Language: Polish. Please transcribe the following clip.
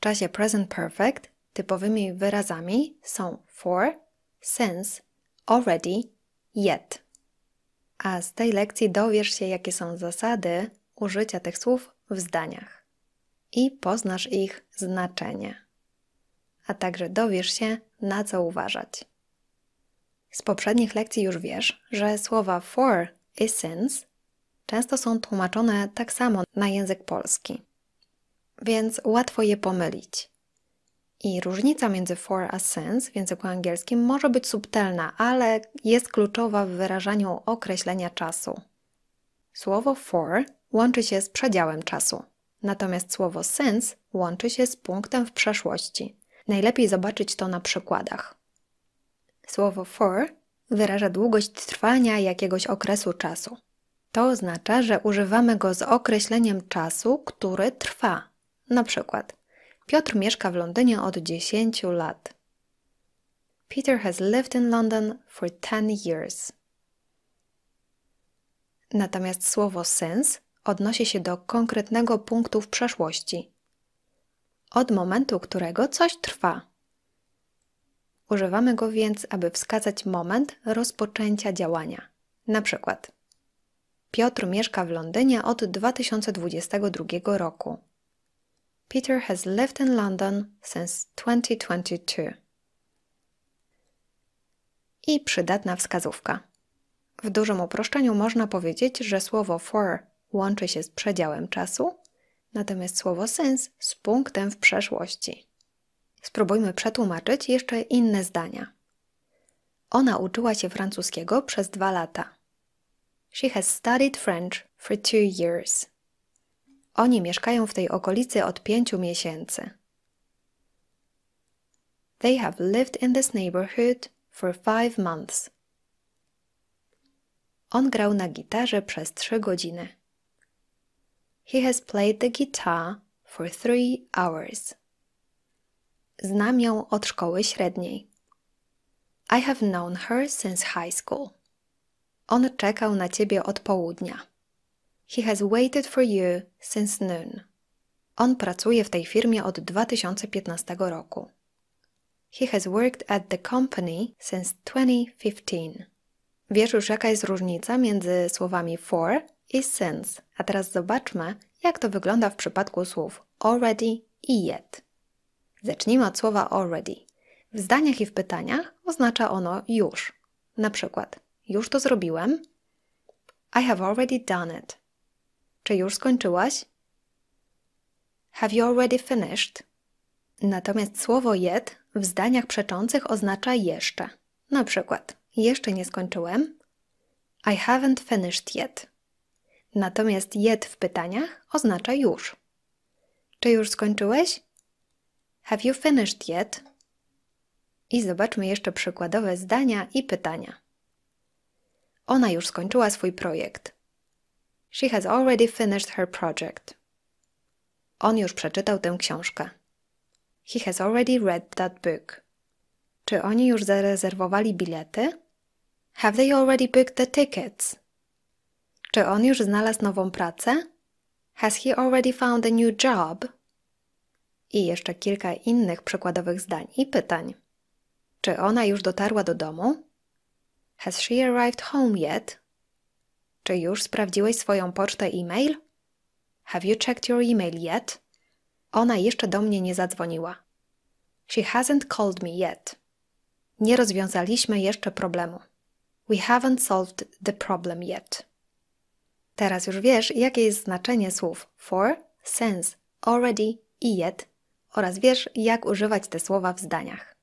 czasie present perfect typowymi wyrazami są for, since, already, yet. A z tej lekcji dowiesz się, jakie są zasady użycia tych słów w zdaniach i poznasz ich znaczenie, a także dowiesz się, na co uważać. Z poprzednich lekcji już wiesz, że słowa for i since często są tłumaczone tak samo na język polski więc łatwo je pomylić. I różnica między for a since w języku angielskim może być subtelna, ale jest kluczowa w wyrażaniu określenia czasu. Słowo for łączy się z przedziałem czasu, natomiast słowo since łączy się z punktem w przeszłości. Najlepiej zobaczyć to na przykładach. Słowo for wyraża długość trwania jakiegoś okresu czasu. To oznacza, że używamy go z określeniem czasu, który trwa. Na przykład Piotr mieszka w Londynie od 10 lat. Peter has lived in London for 10 years. Natomiast słowo sens odnosi się do konkretnego punktu w przeszłości, od momentu którego coś trwa. Używamy go więc, aby wskazać moment rozpoczęcia działania. Na przykład Piotr mieszka w Londynie od 2022 roku. Peter has lived in London since 2022. I przydatna wskazówka. W dużym uproszczeniu można powiedzieć, że słowo for łączy się z przedziałem czasu, natomiast słowo since z punktem w przeszłości. Spróbujmy przetłumaczyć jeszcze inne zdania. Ona uczyła się francuskiego przez dwa lata. She has studied French for two years. Oni mieszkają w tej okolicy od pięciu miesięcy. They have lived in this neighborhood for five months. On grał na gitarze przez trzy godziny. He has played the guitar for three hours. Znam ją od szkoły średniej. I have known her since high school. On czekał na ciebie od południa. He has waited for you since noon. On pracuje w tej firmie od 2015 roku. He has worked at the company since 2015. Wiesz już jaka jest różnica między słowami for i since. A teraz zobaczmy, jak to wygląda w przypadku słów already i yet. Zacznijmy od słowa already. W zdaniach i w pytaniach oznacza ono już. Na przykład, już to zrobiłem. I have already done it. Czy już skończyłaś? Have you already finished? Natomiast słowo yet w zdaniach przeczących oznacza jeszcze. Na przykład, jeszcze nie skończyłem. I haven't finished yet. Natomiast yet w pytaniach oznacza już. Czy już skończyłeś? Have you finished yet? I zobaczmy jeszcze przykładowe zdania i pytania. Ona już skończyła swój projekt. She has already finished her project. On już przeczytał tę książkę. He has already read that book. Czy oni już zarezerwowali bilety? Have they already booked the tickets? Czy on już znalazł nową pracę? Has he already found a new job? I jeszcze kilka innych przykładowych zdań i pytań. Czy ona już dotarła do domu? Has she arrived home yet? Czy już sprawdziłeś swoją pocztę e-mail? Have you checked your email yet? Ona jeszcze do mnie nie zadzwoniła. She hasn't called me yet. Nie rozwiązaliśmy jeszcze problemu. We haven't solved the problem yet. Teraz już wiesz, jakie jest znaczenie słów for, since, already i yet oraz wiesz, jak używać te słowa w zdaniach.